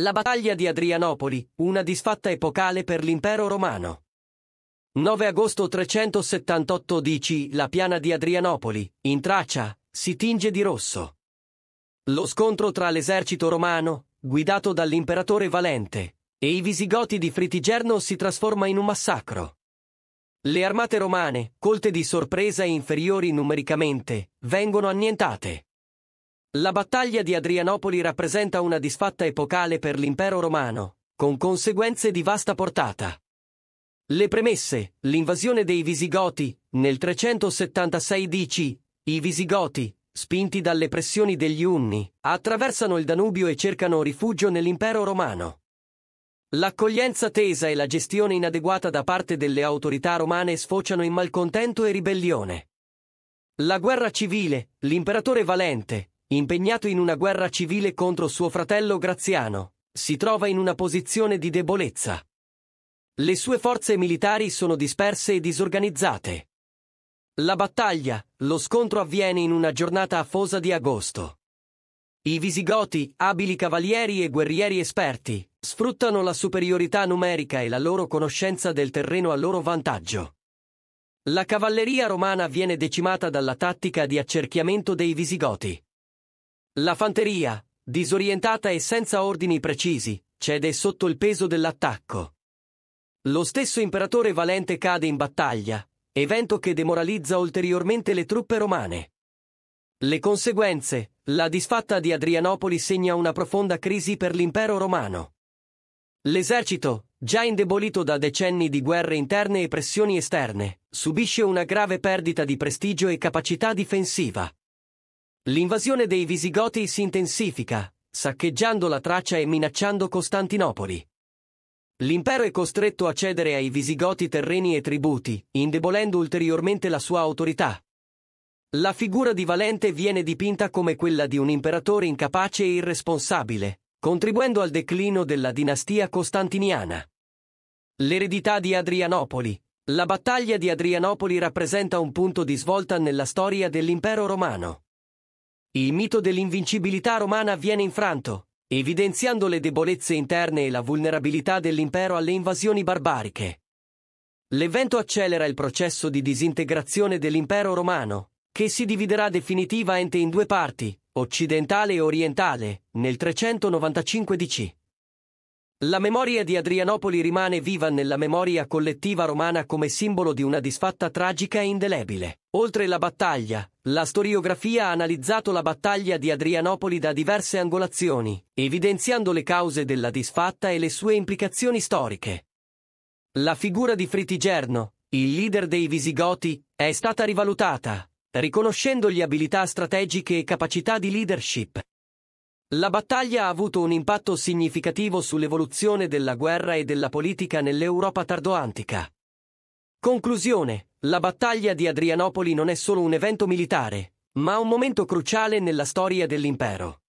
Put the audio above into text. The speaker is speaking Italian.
La battaglia di Adrianopoli, una disfatta epocale per l'impero romano. 9 agosto 378 DC La piana di Adrianopoli, in traccia, si tinge di rosso. Lo scontro tra l'esercito romano, guidato dall'imperatore Valente, e i visigoti di Fritigerno si trasforma in un massacro. Le armate romane, colte di sorpresa e inferiori numericamente, vengono annientate. La battaglia di Adrianopoli rappresenta una disfatta epocale per l'impero romano, con conseguenze di vasta portata. Le premesse, l'invasione dei Visigoti, nel 376 DC, i Visigoti, spinti dalle pressioni degli Unni, attraversano il Danubio e cercano rifugio nell'impero romano. L'accoglienza tesa e la gestione inadeguata da parte delle autorità romane sfociano in malcontento e ribellione. La guerra civile, l'imperatore Valente, impegnato in una guerra civile contro suo fratello Graziano, si trova in una posizione di debolezza. Le sue forze militari sono disperse e disorganizzate. La battaglia, lo scontro avviene in una giornata afosa di agosto. I visigoti, abili cavalieri e guerrieri esperti, sfruttano la superiorità numerica e la loro conoscenza del terreno a loro vantaggio. La cavalleria romana viene decimata dalla tattica di accerchiamento dei visigoti. La fanteria, disorientata e senza ordini precisi, cede sotto il peso dell'attacco. Lo stesso imperatore Valente cade in battaglia, evento che demoralizza ulteriormente le truppe romane. Le conseguenze, la disfatta di Adrianopoli segna una profonda crisi per l'impero romano. L'esercito, già indebolito da decenni di guerre interne e pressioni esterne, subisce una grave perdita di prestigio e capacità difensiva. L'invasione dei Visigoti si intensifica, saccheggiando la traccia e minacciando Costantinopoli. L'impero è costretto a cedere ai Visigoti terreni e tributi, indebolendo ulteriormente la sua autorità. La figura di Valente viene dipinta come quella di un imperatore incapace e irresponsabile, contribuendo al declino della dinastia costantiniana. L'eredità di Adrianopoli. La battaglia di Adrianopoli rappresenta un punto di svolta nella storia dell'impero romano il mito dell'invincibilità romana viene infranto, evidenziando le debolezze interne e la vulnerabilità dell'impero alle invasioni barbariche. L'evento accelera il processo di disintegrazione dell'impero romano, che si dividerà definitivamente in due parti, occidentale e orientale, nel 395 DC. La memoria di Adrianopoli rimane viva nella memoria collettiva romana come simbolo di una disfatta tragica e indelebile. Oltre la battaglia, la storiografia ha analizzato la battaglia di Adrianopoli da diverse angolazioni, evidenziando le cause della disfatta e le sue implicazioni storiche. La figura di Fritigerno, il leader dei Visigoti, è stata rivalutata, riconoscendogli abilità strategiche e capacità di leadership, la battaglia ha avuto un impatto significativo sull'evoluzione della guerra e della politica nell'Europa tardoantica. Conclusione. La battaglia di Adrianopoli non è solo un evento militare, ma un momento cruciale nella storia dell'impero.